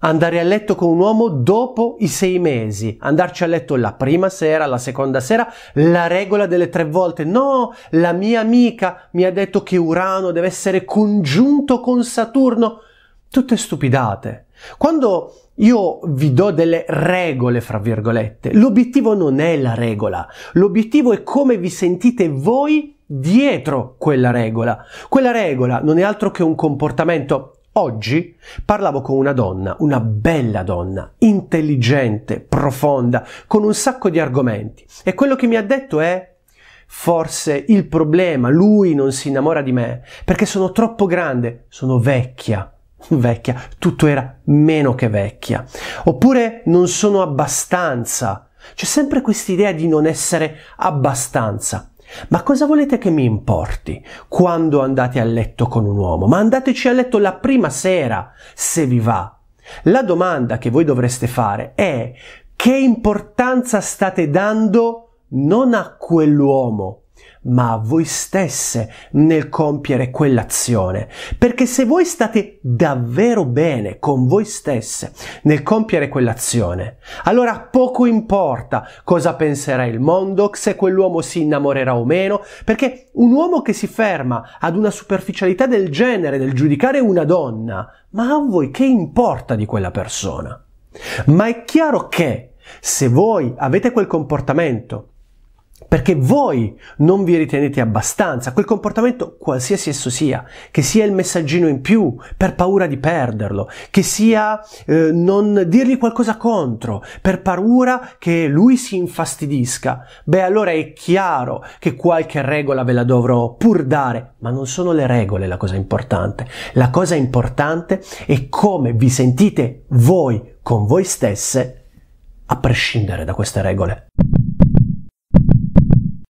Andare a letto con un uomo dopo i sei mesi, andarci a letto la prima sera, la seconda sera, la regola delle tre volte. No, la mia amica mi ha detto che Urano deve essere congiunto con Saturno. Tutte stupidate. Quando io vi do delle regole, fra virgolette, l'obiettivo non è la regola, l'obiettivo è come vi sentite voi dietro quella regola. Quella regola non è altro che un comportamento Oggi parlavo con una donna, una bella donna, intelligente, profonda, con un sacco di argomenti e quello che mi ha detto è forse il problema, lui non si innamora di me perché sono troppo grande, sono vecchia, vecchia, tutto era meno che vecchia, oppure non sono abbastanza, c'è sempre quest'idea di non essere abbastanza. Ma cosa volete che mi importi quando andate a letto con un uomo? Ma andateci a letto la prima sera, se vi va. La domanda che voi dovreste fare è che importanza state dando non a quell'uomo, ma a voi stesse nel compiere quell'azione. Perché se voi state davvero bene con voi stesse nel compiere quell'azione, allora poco importa cosa penserà il mondo, se quell'uomo si innamorerà o meno, perché un uomo che si ferma ad una superficialità del genere nel giudicare una donna, ma a voi che importa di quella persona? Ma è chiaro che se voi avete quel comportamento perché voi non vi ritenete abbastanza, quel comportamento qualsiasi esso sia, che sia il messaggino in più per paura di perderlo, che sia eh, non dirgli qualcosa contro per paura che lui si infastidisca, beh allora è chiaro che qualche regola ve la dovrò pur dare, ma non sono le regole la cosa importante, la cosa importante è come vi sentite voi con voi stesse a prescindere da queste regole.